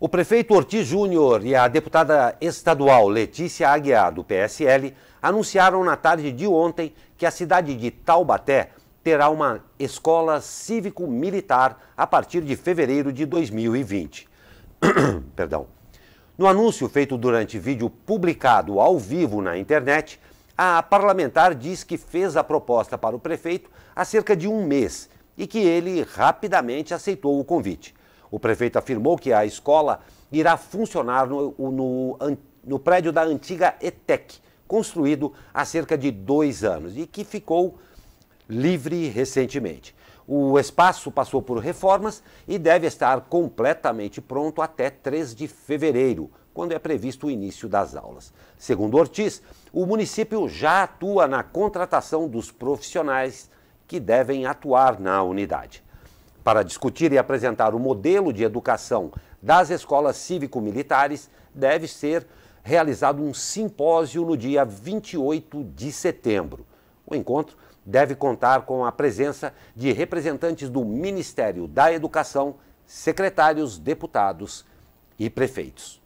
O prefeito Ortiz Júnior e a deputada estadual Letícia Aguiar, do PSL, anunciaram na tarde de ontem que a cidade de Taubaté terá uma escola cívico-militar a partir de fevereiro de 2020. Perdão. No anúncio feito durante vídeo publicado ao vivo na internet, a parlamentar diz que fez a proposta para o prefeito há cerca de um mês e que ele rapidamente aceitou o convite. O prefeito afirmou que a escola irá funcionar no, no, no prédio da antiga ETEC, construído há cerca de dois anos e que ficou livre recentemente. O espaço passou por reformas e deve estar completamente pronto até 3 de fevereiro, quando é previsto o início das aulas. Segundo Ortiz, o município já atua na contratação dos profissionais que devem atuar na unidade para discutir e apresentar o modelo de educação das escolas cívico-militares, deve ser realizado um simpósio no dia 28 de setembro. O encontro deve contar com a presença de representantes do Ministério da Educação, secretários, deputados e prefeitos.